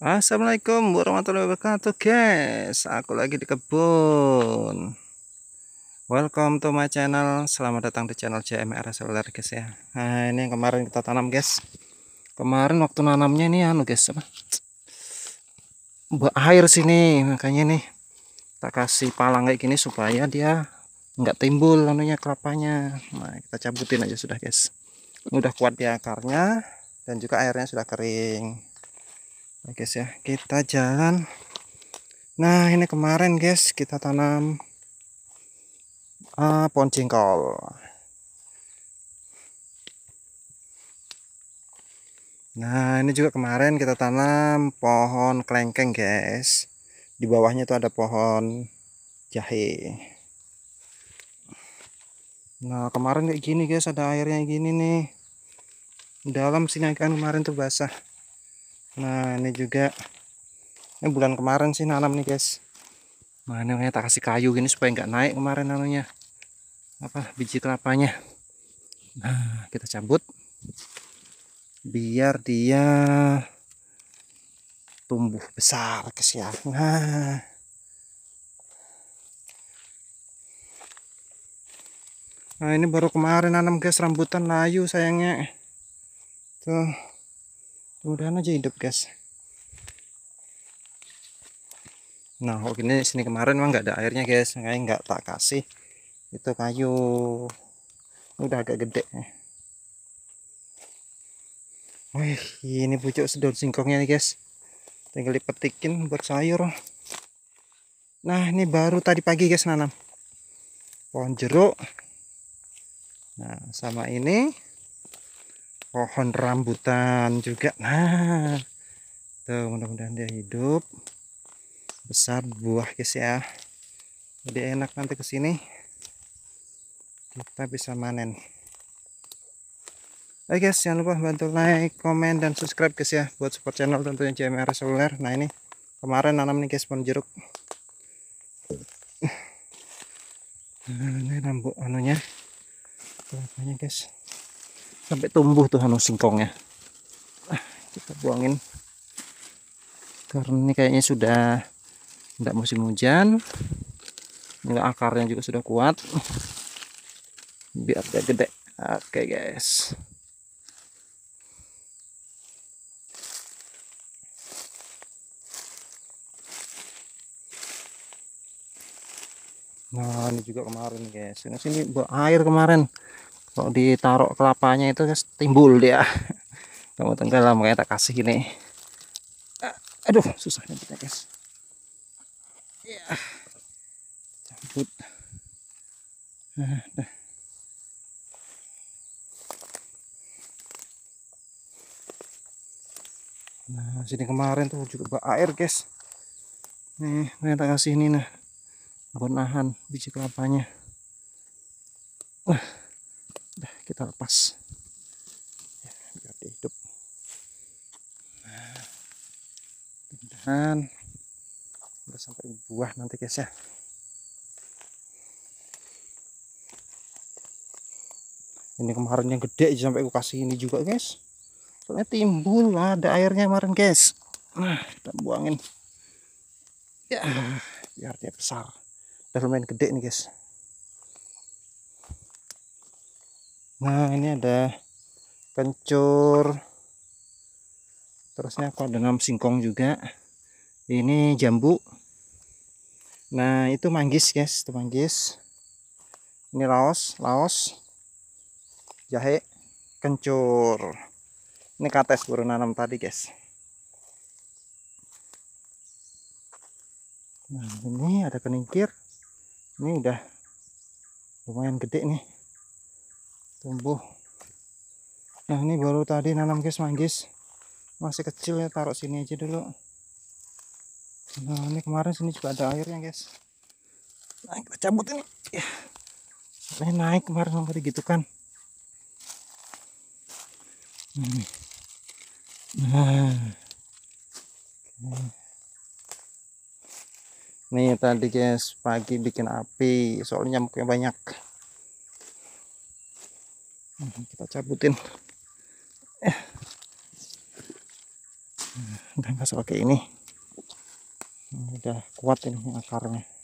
Assalamualaikum warahmatullahi wabarakatuh guys Aku lagi di kebun Welcome to my channel Selamat datang di channel JMR Solar guys ya Nah ini yang kemarin kita tanam guys Kemarin waktu nanamnya ini anu guys apa? Air sini makanya nih Kita kasih palang kayak gini supaya dia nggak timbul anunya kelapanya Nah kita cabutin aja sudah guys ini udah kuat di akarnya Dan juga airnya sudah kering nah guys ya kita jalan nah ini kemarin guys kita tanam uh, pohon jengkol nah ini juga kemarin kita tanam pohon kelengkeng guys di bawahnya itu ada pohon jahe Nah kemarin kayak gini guys ada airnya gini nih dalam sini kan kemarin tuh basah nah ini juga ini bulan kemarin sih nanam nih guys nah ini tak kasih kayu gini supaya nggak naik kemarin namanya apa biji kelapanya nah kita cabut biar dia tumbuh besar guys ya nah Nah ini baru kemarin nanam guys rambutan layu sayangnya. Tuh mudahan aja hidup guys nah oke oh, ini sini kemarin memang nggak ada airnya guys makanya nggak tak kasih itu kayu udah agak gede eh. Wih, ini pucuk sedot singkongnya nih guys tinggal dipetikin buat sayur nah ini baru tadi pagi guys nanam pohon jeruk nah sama ini pohon rambutan juga nah tuh mudah-mudahan dia hidup besar buah guys ya jadi enak nanti kesini kita bisa manen Oke guys, jangan lupa bantu like, komen, dan subscribe guys ya buat support channel tentunya CMR Seluler. Nah ini kemarin nanam nih guys pohon jeruk. Nah, ini rambut anunya kelapanya guys sampai tumbuh tuh anu singkongnya nah, kita buangin karena ini kayaknya sudah tidak musim hujan ini akarnya juga sudah kuat biar dia gede oke okay, guys Nah ini juga kemarin guys. Ini sini buat air kemarin kalau ditaruh kelapanya itu timbul dia kamu tenggelam makanya tak kasih ini. Ah, aduh susah kita guys ya cabut ah, nah, sini kemarin tuh juga bak air guys nih ternyata kasih ini nah buat nahan biji kelapanya kita lepas ya, biar dia hidup nah, mudahan udah sampai buah nanti guys ya ini kemarin yang gede sampai aku kasih ini juga guys soalnya timbul lah ada airnya kemarin guys nah kita buangin ya biar dia besar dan lumayan gede nih guys nah ini ada kencur terusnya aku ada singkong juga ini jambu nah itu manggis guys itu manggis ini laos laos jahe kencur ini kates baru nanam tadi guys nah ini ada keningkir ini udah lumayan gede nih tumbuh nah ini baru tadi nanam guys manggis masih kecil ya taruh sini aja dulu nah ini kemarin sini juga ada airnya guys naik kita cabut ini ya ini naik kemarin tadi gitu kan ini. Hmm. nah ini nih tadi guys pagi bikin api soalnya nyamuknya banyak kita cabutin eh udah nggak sepakai ini udah kuat ini akarnya